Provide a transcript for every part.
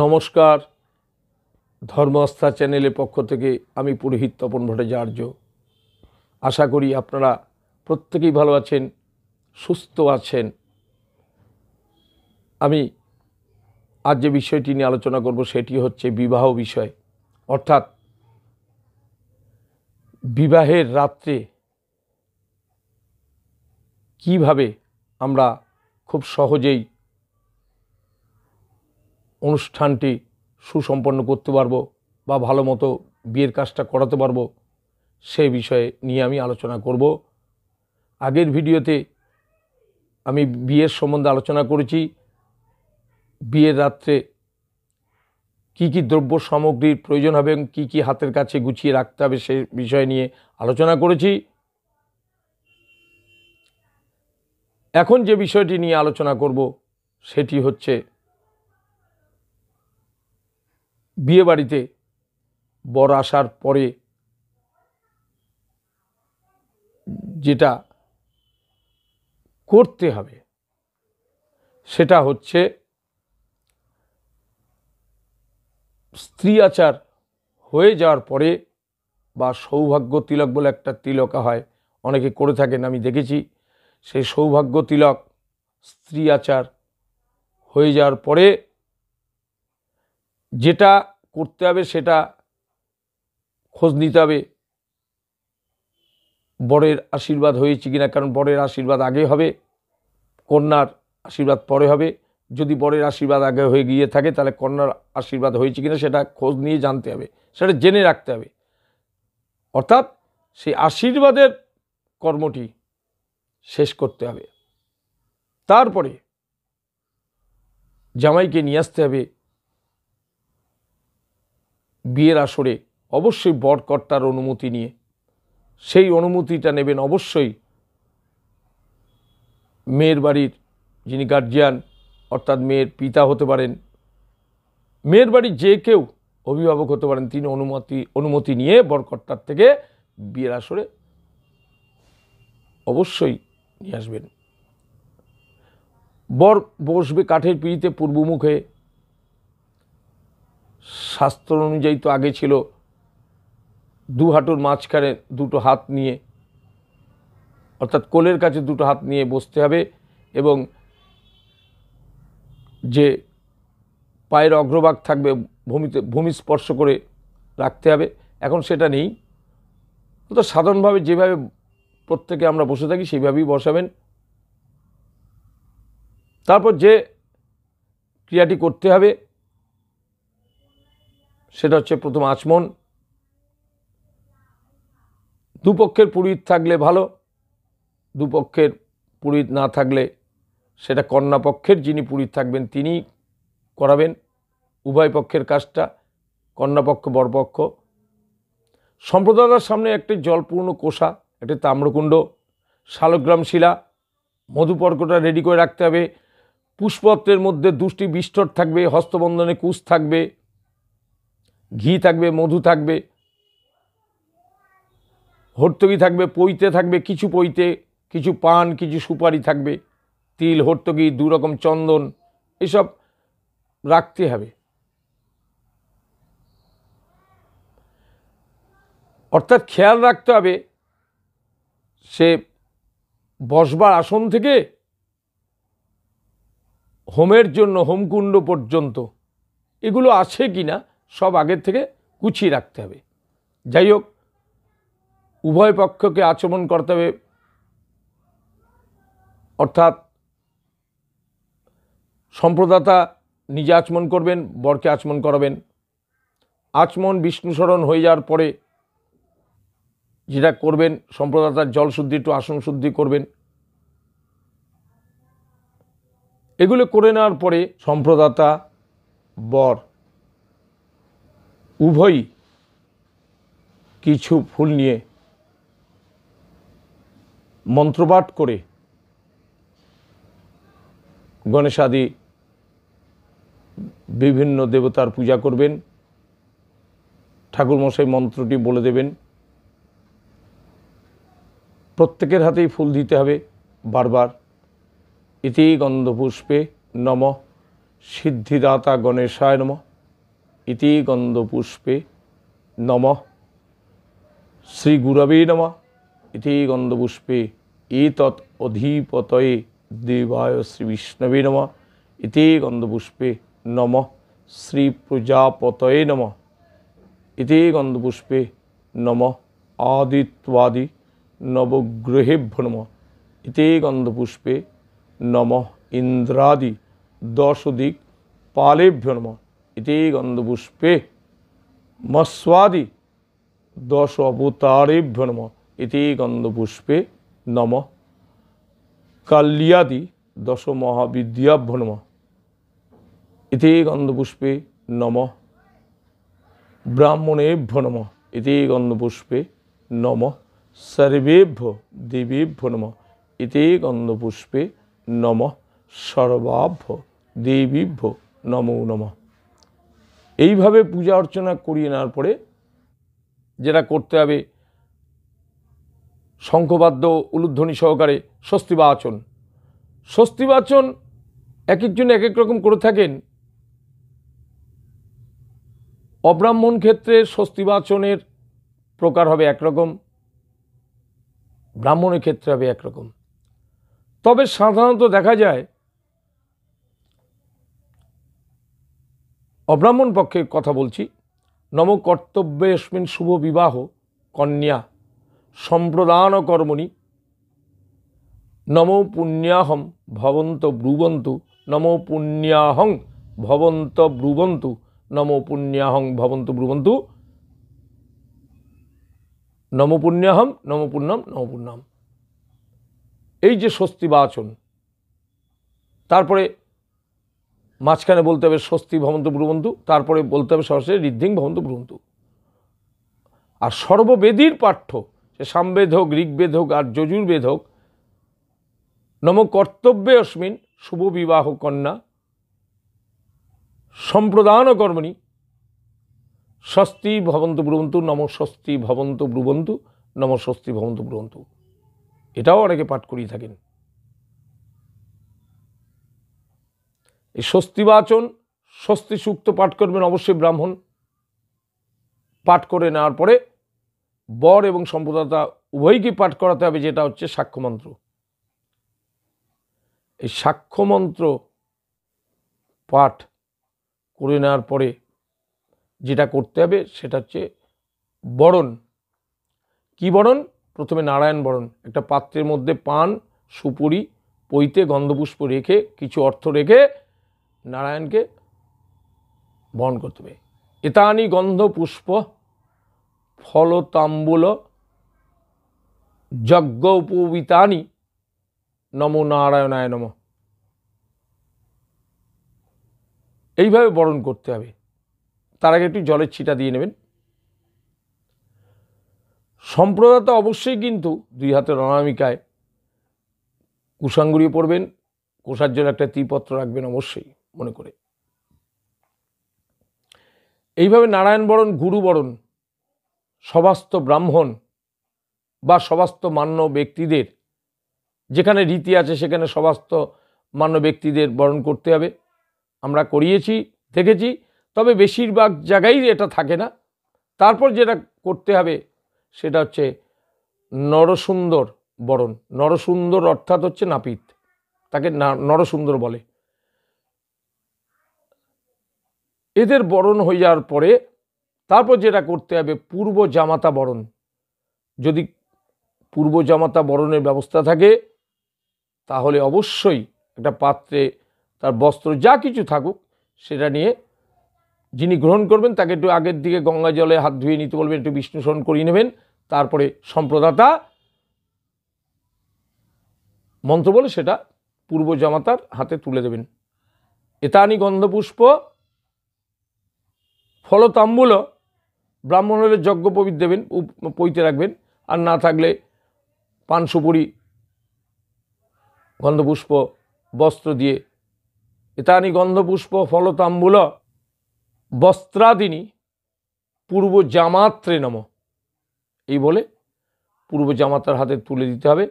নমস্কার ধর্মস্থা চ্যানেলের পক্ষ থেকে আমি পুরোহিত তপন ভট্টাচার্য আশা করি আপনারা প্রত্যেকেই ভালো আছেন সুস্থ আছেন আমি আজ যে বিষয়টি নিয়ে আলোচনা করব সেটি হচ্ছে বিবাহ বিষয় অর্থাৎ বিবাহের রাত্রে কিভাবে আমরা খুব সহজেই অনুষ্ঠানটি সুসম্পন্ন করতে পারবো বা ভালো মতো বিয়ের কাজটা করাতে পারবো সে বিষয়ে নিয়ে আমি আলোচনা করব আগের ভিডিওতে আমি বিয়ের সম্বন্ধে আলোচনা করেছি বিয়ের রাত্রে কি কি দ্রব্য সামগ্রীর প্রয়োজন হবে এবং কী কী হাতের কাছে গুছিয়ে রাখতে হবে সে বিষয় নিয়ে আলোচনা করেছি এখন যে বিষয়টি নিয়ে আলোচনা করব সেটি হচ্ছে বিয়েবাড়িতে বর আসার পরে যেটা করতে হবে সেটা হচ্ছে স্ত্রী আচার হয়ে যাওয়ার পরে বা সৌভাগ্য তিলক বলে একটা তিলক হয় অনেকে করে থাকেন আমি দেখেছি সেই সৌভাগ্য তিলক স্ত্রী আচার হয়ে যাওয়ার পরে যেটা করতে হবে সেটা খোঁজ নিতে হবে বরের আশীর্বাদ হয়েছে কি না কারণ বরের আশীর্বাদ আগে হবে কন্যার আশীর্বাদ পরে হবে যদি বরের আশীর্বাদ আগে হয়ে গিয়ে থাকে তাহলে কন্যার আশীর্বাদ হয়েছে কি না সেটা খোঁজ নিয়ে জানতে হবে সেটা জেনে রাখতে হবে অর্থাৎ সেই আশীর্বাদের কর্মটি শেষ করতে হবে তারপরে জামাইকে নিয়ে আসতে হবে বিয়ের আসরে অবশ্যই বরকর্তার অনুমতি নিয়ে সেই অনুমতিটা নেবেন অবশ্যই মেয়ের বাড়ির যিনি গার্জিয়ান অর্থাৎ মেয়ের পিতা হতে পারেন মেয়ের বাড়ির যে কেউ অভিভাবক হতে পারেন তিনি অনুমতি অনুমতি নিয়ে বরকর্তার থেকে বিয়ের আসরে অবশ্যই নিয়ে আসবেন বর বসবে কাঠের পিঁড়িতে পূর্বমুখে শাস্ত্র অনুযায়ী তো আগে ছিল দু হাঁটুর মাঝখানে দুটো হাত নিয়ে অর্থাৎ কোলের কাছে দুটো হাত নিয়ে বসতে হবে এবং যে পায়ের অগ্রভাগ থাকবে ভূমিতে ভূমি স্পর্শ করে রাখতে হবে এখন সেটা নেই তো সাধারণভাবে যেভাবে প্রত্যেকে আমরা বসে থাকি সেইভাবেই বসাবেন তারপর যে ক্রিয়াটি করতে হবে সেটা হচ্ছে প্রথম আচমন দুপক্ষের পুরোহিত থাকলে ভালো দুপক্ষের পুরোহিত না থাকলে সেটা কন্যাপক্ষের যিনি পুরোহিত থাকবেন তিনি করাবেন উভয় পক্ষের কাজটা কন্যাপক্ষ বরপক্ষ সম্প্রদায়ের সামনে একটি জলপূর্ণ কোষা একটি তাম্রকুণ্ড শালগ্রাম শিলা মধুপর্কটা রেডি করে রাখতে হবে পুষ্পত্রের মধ্যে দুষ্টি বিস্তর থাকবে হস্তবন্ধনে কুশ থাকবে ঘি থাকবে মধু থাকবে হর্তকি থাকবে পৈতে থাকবে কিছু পৈতে কিছু পান কিছু সুপারি থাকবে তিল হর্তকি দুরকম চন্দন এসব রাখতে হবে অর্থাৎ খেয়াল রাখতে হবে সে বসবার আসন থেকে হোমের জন্য হোমকুণ্ড পর্যন্ত এগুলো আছে কি না সব আগের থেকে গুছিয়ে রাখতে হবে যাই হোক উভয় পক্ষকে আচমন করতে হবে অর্থাৎ সম্প্রদাতা নিজে আচমন করবেন বরকে আচমন করাবেন আচমন বিষ্ণুসরণ হয়ে যাওয়ার পরে যেটা করবেন সম্প্রদাতার জল শুদ্ধি একটু আসন শুদ্ধি করবেন এগুলো করে নেওয়ার পরে সম্প্রদাতা বর উভয়ই কিছু ফুল নিয়ে মন্ত্রপাঠ করে গণেশাদি বিভিন্ন দেবতার পূজা করবেন ঠাকুরমশাই মন্ত্রটি বলে দেবেন প্রত্যেকের হাতেই ফুল দিতে হবে বারবার ইতি গন্ধপুষ্পে নম সিদ্ধিদাতা গণেশায় নমঃ ইতি গন্ধপুষ্পে নম শ্রী গুরবে নম ইতি গন্ধপুষ্পে এতৎ অধিপতয়ে দেবায় শ্রী বিষ্ণবে নম ইতি গন্ধপুষ্পে নম শ্রী প্রজাপতয়ে নম ইতি গন্ধপুষ্পে নম আদিত্বাদি নবগ্রহেভ্য নম ইতি গন্ধপুষ্পে নম ইন্দ্রাদি দশদিক পালেভ্য নম এটি গন্ধপুষ্পে মস্বাদি দশ অবতারেভ্য নম এটি গন্ধপুষ্পে নম কাল্যাদি দশ মহাবিদ্যাভ্য নম এটি গন্ধপুষ্পে নম ব্রাহ্মণেভ্য নম এটি গন্ধপুষ্পে নম সর্বেভ্য দেবেভ্য নম এটি গন্ধপুষ্পে নম সর্বাভ্য দেবীভ্য নমো নমঃ এইভাবে পূজা অর্চনা করিয়ে নেওয়ার পরে যেটা করতে হবে শঙ্খবাদ্য উলুধ্বনি সহকারে স্বস্তি স্বস্তিবাচন স্বস্তিবাচন এক একজন এক এক রকম করে থাকেন অব্রাহ্মণ ক্ষেত্রে স্বস্তিবাচনের প্রকার হবে একরকম ব্রাহ্মণের ক্ষেত্রে হবে একরকম তবে সাধারণত দেখা যায় অব্রাহ্মণ পক্ষে কথা বলছি নম কর্তব্যে এসমিন শুভ বিবাহ কন্যা সম্প্রদান কর্মণি নম পুণ্যাহম ভবন্ত ব্রুবন্তু নম পুণ্যাহং ভবন্ত ব্রুবন্তু নম পুণ্যাহং ভবন্ত ব্রুবন্তু নম পুণ্যাহম নম পুণ্যম নম পুণ্যম এই যে স্বস্তি বাচন তারপরে মাঝখানে বলতে হবে স্বস্তি ভবন্ত ব্রুবন্ধু তারপরে বলতে হবে সরাসরি ঋদ্ধিং ভবন্ত ব্রুবন্ধু আর সর্ববেদীর পাঠ্য সে সামবেদ হোক ঋগ্বেদ হোক আর যজুর্বেদ হোক নম কর্তব্যে অস্মিন শুভ বিবাহ কন্যা সম্প্রদান কর্মণি স্বস্তি ভবন্ত ব্রুবন্তু নম স্বস্তি ভবন্ত ব্রুবন্তু নম স্বস্তি ভবন্ত ব্রুবন্তু এটাও অনেকে পাঠ করিয়ে থাকেন এই স্বস্তিবাচন স্বস্তি সুক্ত পাঠ করবেন অবশ্যই ব্রাহ্মণ পাঠ করে নেওয়ার পরে বর এবং সম্প্রদাতা উভয়কে পাঠ করাতে হবে যেটা হচ্ছে সাক্ষ্যমন্ত্র এই সাক্ষ্যমন্ত্র পাঠ করে নেওয়ার পরে যেটা করতে হবে সেটা হচ্ছে বরণ কি বরণ প্রথমে নারায়ণ বরণ একটা পাত্রের মধ্যে পান সুপুরি পৈতে গন্ধপুষ্প রেখে কিছু অর্থ রেখে নারায়ণকে বহন করতে হবে এতানি গন্ধ পুষ্প ফল তাম্বুল যজ্ঞ উপবিতানি নমো নারায়ণায় নম এইভাবে বরণ করতে হবে তার আগে একটু জলের ছিটা দিয়ে নেবেন সম্প্রদাতা অবশ্যই কিন্তু দুই হাতের অনামিকায় কুষাঙ্গুড়িয়ে পড়বেন কোষার জন্য একটা ত্রিপত্র রাখবেন অবশ্যই মনে করে এইভাবে নারায়ণ বরণ গুরুবরণ সবাস্ত ব্রাহ্মণ বা সবাস্ত মান্য ব্যক্তিদের যেখানে রীতি আছে সেখানে সবাস্ত মান্য ব্যক্তিদের বরণ করতে হবে আমরা করিয়েছি দেখেছি তবে বেশিরভাগ জায়গায় এটা থাকে না তারপর যেটা করতে হবে সেটা হচ্ছে নরসুন্দর বরণ নরসুন্দর অর্থাৎ হচ্ছে নাপিত তাকে নরসুন্দর বলে এদের বরণ হয়ে যাওয়ার পরে তারপর যেটা করতে হবে পূর্ব জামাতা বরণ যদি পূর্ব জামাতা বরণের ব্যবস্থা থাকে তাহলে অবশ্যই একটা পাত্রে তার বস্ত্র যা কিছু থাকুক সেটা নিয়ে যিনি গ্রহণ করবেন তাকে একটু আগের দিকে গঙ্গা জলে হাত ধুয়ে নিতে বলবেন একটু বিশ্লেষণ করিয়ে নেবেন তারপরে সম্প্রদাতা মন্ত্র বলে সেটা পূর্ব জামাতার হাতে তুলে দেবেন এতানি গন্ধপুষ্প ফলতাম্বুল হলে যজ্ঞ পবিত দেবেন পইতে রাখবেন আর না থাকলে পান সুপুরি গন্ধপুষ্প বস্ত্র দিয়ে এতানি গন্ধপুষ্প ফলতাম্বুল বস্ত্রাদিনী পূর্ব জামাত্রে নম এই বলে পূর্ব জামাতার হাতে তুলে দিতে হবে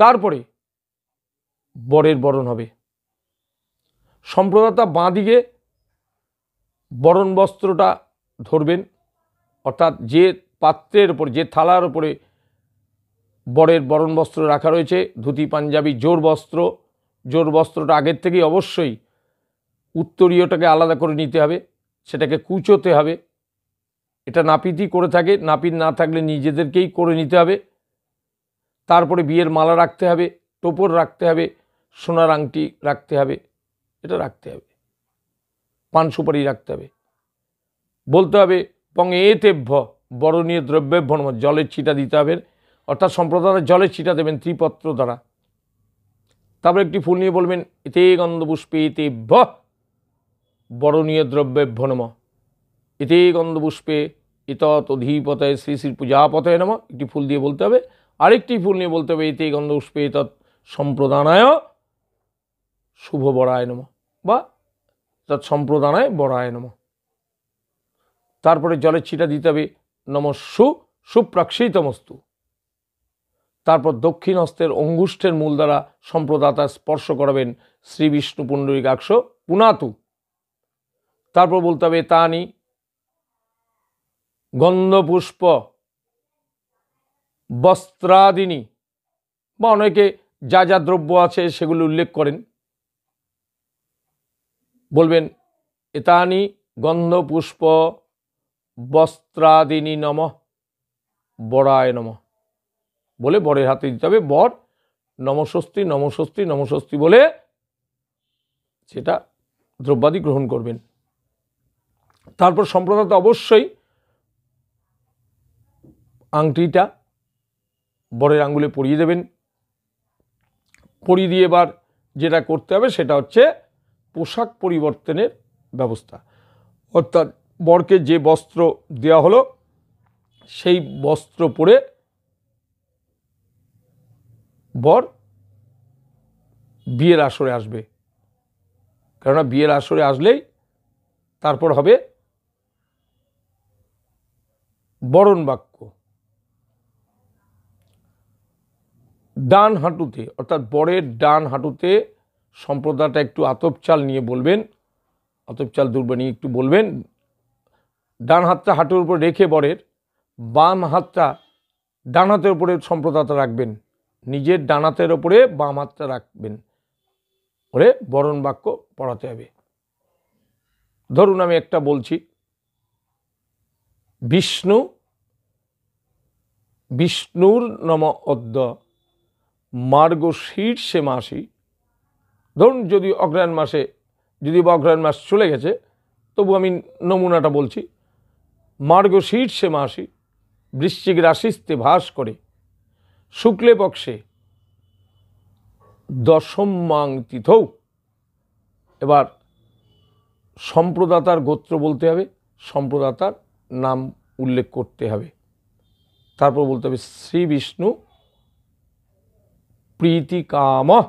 তারপরে বরের বরণ হবে সম্প্রদাতা বাঁ দিকে বরণ বস্ত্রটা ধরবেন অর্থাৎ যে পাত্রের ওপর যে থালার ওপরে বরের বরণ বস্ত্র রাখা রয়েছে ধুতি পাঞ্জাবি জোর বস্ত্র জোর বস্ত্রটা আগের থেকেই অবশ্যই উত্তরীয়টাকে আলাদা করে নিতে হবে সেটাকে কুচোতে হবে এটা নাপিতই করে থাকে নাপিত না থাকলে নিজেদেরকেই করে নিতে হবে তারপরে বিয়ের মালা রাখতে হবে টোপর রাখতে হবে সোনার আংটি রাখতে হবে এটা রাখতে হবে পান সুপারি রাখতে হবে বলতে হবে পং এ তেভ্য বরণীয় দ্রব্যেভ্য জলের ছিটা দিতে হবে অর্থাৎ সম্প্রদায়ের জলের ছিটা দেবেন ত্রিপত্র দ্বারা তারপর একটি ফুল নিয়ে বলবেন এতে গন্ধপুষ্পে এতে ভ বরণীয় দ্রব্যে ভ্রম এতে গন্ধপুষ্পে এতৎ অধিপতায় শ্রী শ্রী পূজাপতায় নম একটি ফুল দিয়ে বলতে হবে আরেকটি ফুল নিয়ে বলতে হবে এতে গন্ধপুষ্পে এত সম্প্রদানায় শুভ বরায় নম বা সম্প্রদানায় বড়ায় নম তারপরে জলের ছিটা দিতে হবে নম সু সুপ্রাক্ষিতমস্তু তারপর দক্ষিণ হস্তের অঙ্গুষ্ঠের মূল দ্বারা সম্প্রদাতা স্পর্শ করাবেন শ্রী বিষ্ণু পুণ্ডরিকাক্ষ পুনাতু তারপর বলতে হবে তানি গন্ধপুষ্প বস্ত্রাদিনী বা অনেকে যা যা দ্রব্য আছে সেগুলো উল্লেখ করেন বলবেন এতানি গন্ধপুষ্প বস্ত্রাদিনী নম বড়ায় নম বলে বরের হাতে দিতে হবে বর নমস্বস্তি নমস্বস্তি নমস্বস্তি বলে সেটা দ্রব্যাদি গ্রহণ করবেন তারপর সম্প্রদায় তো অবশ্যই আংটিটা বরের আঙ্গুলে পরিয়ে দেবেন পরিয়ে দিয়ে এবার যেটা করতে হবে সেটা হচ্ছে পোশাক পরিবর্তনের ব্যবস্থা অর্থাৎ বরকে যে বস্ত্র দেয়া হলো সেই বস্ত্র পরে বর বিয়ের আসরে আসবে কেননা বিয়ের আসরে আসলেই তারপর হবে বরণ বাক্য ডান হাঁটুতে অর্থাৎ বরের ডান হাঁটুতে সম্প্রদায়টা একটু আতপচাল নিয়ে বলবেন আতপচাল দুর্বা নিয়ে একটু বলবেন ডান হাতটা হাঁটুর উপর রেখে বরের বাম হাতটা ডান হাতের উপরে সম্প্রদাতা রাখবেন নিজের ডানাতের ওপরে বাম হাতটা রাখবেন ওরে বরণ বাক্য পড়াতে হবে ধরুন আমি একটা বলছি বিষ্ণু বিষ্ণুর নম অদ্য মার্গ শীর্ষে মাসি ধরুন যদি অগ্রায়ণ মাসে যদি বা অগ্রায়ণ মাস চলে গেছে তবু আমি নমুনাটা বলছি মার্গ শীর্ষে মাসি বৃশ্চিক রাশিস্তে ভাস করে শুক্লে পক্ষে দশম মাং তিথৌ এবার সম্প্রদাতার গোত্র বলতে হবে সম্প্রদাতার নাম উল্লেখ করতে হবে তারপর বলতে হবে শ্রী বিষ্ণু প্রীতিকামা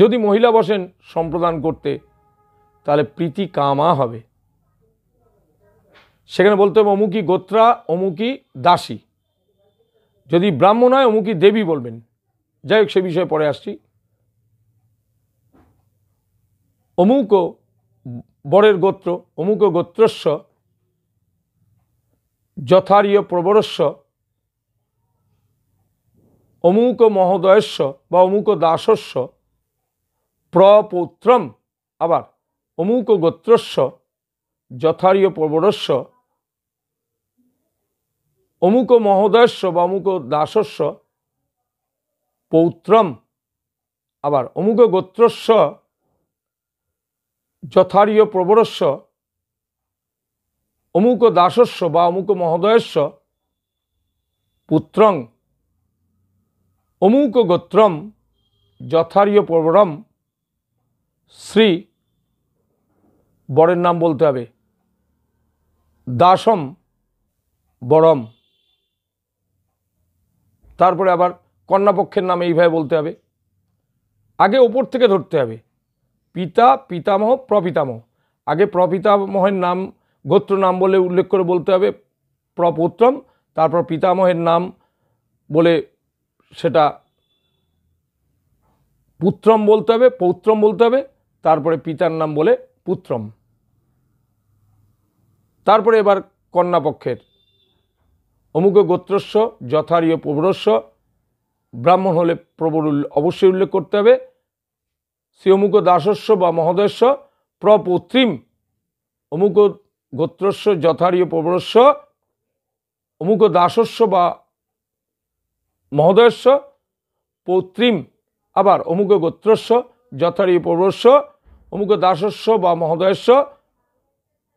যদি মহিলা বসেন সম্প্রদান করতে তাহলে প্রীতি কামা হবে সেখানে বলতে হবে অমুকি গোত্রা অমুকি দাসী যদি ব্রাহ্মণ হয় অমুকি দেবী বলবেন যাই হোক সে বিষয়ে পরে আসছি অমুক বরের গোত্র অমুক গোত্রস্ব যথারীয় প্রবরস্ব অমুক মহোদয়স্ব বা অমুক দাসস্য প্রপৌত্রম আবার অমুক গোত্রস্য যথারীয় প্রবরস্য অমুক মহোদয়স্য বা অমুক দাসস্য পৌত্রম আবার অমুক গোত্রস্য যথারীয় প্রবরস্য অমুক দাসস্য বা অমুক মহোদয়স্য পুত্রং অমুক গোত্রম যথারীয় প্রবরম শ্রী বরের নাম বলতে হবে দাসম বরম তারপরে আবার কন্যাপক্ষের নাম এইভাবে বলতে হবে আগে ওপর থেকে ধরতে হবে পিতা পিতামহ প্রপিতামহ আগে প্রপিতামহের নাম গোত্র নাম বলে উল্লেখ করে বলতে হবে প্রপুত্রম তারপর পিতামহের নাম বলে সেটা পুত্রম বলতে হবে পৌত্রম বলতে হবে তারপরে পিতার নাম বলে পুত্রম তারপরে এবার কন্যাপক্ষের অমুক গোত্রস্য যথারীয় প্রবরস্য ব্রাহ্মণ হলে প্রবর অবশ্যই উল্লেখ করতে হবে শ্রী অমুক দাসস্য বা মহোদস্য প্রপত্রিম অমুক গোত্রস্য যথারীয় প্রবরস্য অমুক দাসস্য বা মহোদস্য পৌত্রিম আবার অমুক গোত্রস্য যথারি পৌরস্য অমুক দাসস্য বা মহোদয়স্য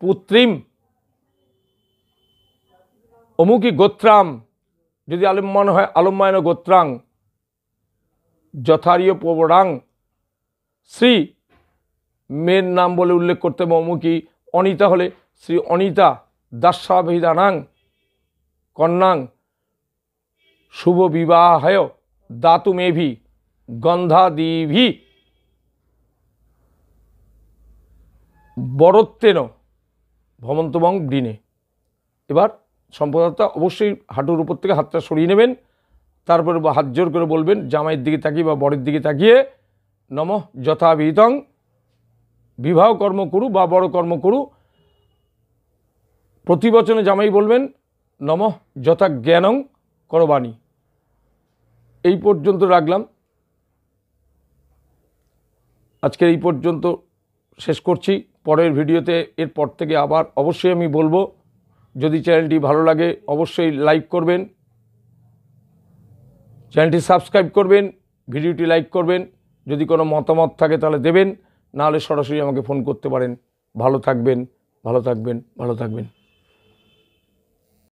পুত্রিম অমুকি গোত্রাম যদি আলম্মান হয় আলম্বায়ন গোত্রাং যথারীয় প্রবরাং শ্রী মেয়ের নাম বলে উল্লেখ করতে অমুকি অনিতা হলে শ্রী অনিতা দাসাভিদানাং কন্যাং শুভ বিবাহ দাতুমেভি গন্ধাদিভি বরত্বেন ভমন্তবং গ্রিনে এবার সম্প্রদায়তা অবশ্যই হাঁটুর উপর থেকে হাতটা সরিয়ে নেবেন তারপরে হাত জোর করে বলবেন জামাইয়ের দিকে তাকিয়ে বা বরের দিকে তাকিয়ে নম যথাবিহিতং বিবাহ কর্ম করু বা বড় কর্ম করু প্রতিবচনে জামাই বলবেন নম যথা জ্ঞানং করবাণী এই পর্যন্ত রাখলাম আজকে এই পর্যন্ত শেষ করছি পরের ভিডিওতে এরপর থেকে আবার অবশ্যই আমি বলবো যদি চ্যানেলটি ভালো লাগে অবশ্যই লাইক করবেন চ্যানেলটি সাবস্ক্রাইব করবেন ভিডিওটি লাইক করবেন যদি কোনো মতামত থাকে তাহলে দেবেন নাহলে সরাসরি আমাকে ফোন করতে পারেন ভালো থাকবেন ভালো থাকবেন ভালো থাকবেন